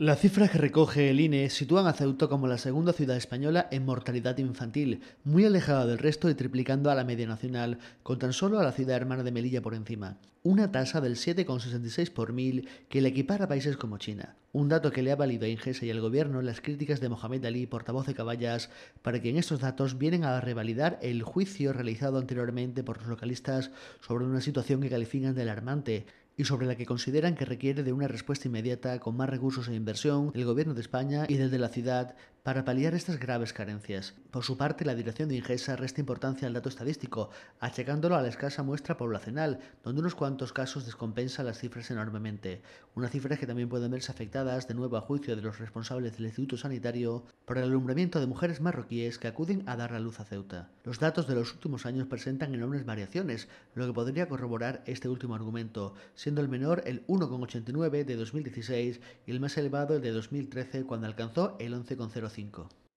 Las cifras que recoge el INE sitúan a Ceuta como la segunda ciudad española en mortalidad infantil, muy alejada del resto y triplicando a la media nacional, con tan solo a la ciudad hermana de Melilla por encima, una tasa del 7,66 por mil que le equipara a países como China, un dato que le ha valido a Ingesa y al gobierno las críticas de Mohamed Ali, portavoz de Caballas, para en estos datos vienen a revalidar el juicio realizado anteriormente por los localistas sobre una situación que califican de alarmante, y sobre la que consideran que requiere de una respuesta inmediata con más recursos e inversión del gobierno de España y de la ciudad para paliar estas graves carencias. Por su parte, la Dirección de Ingesa resta importancia al dato estadístico, achacándolo a la escasa muestra poblacional, donde unos cuantos casos descompensan las cifras enormemente. Unas cifras que también pueden verse afectadas, de nuevo a juicio de los responsables del Instituto Sanitario, por el alumbramiento de mujeres marroquíes que acuden a dar la luz a Ceuta. Los datos de los últimos años presentan enormes variaciones, lo que podría corroborar este último argumento, siendo el menor el 1,89 de 2016 y el más elevado el de 2013 cuando alcanzó el 11,05 5.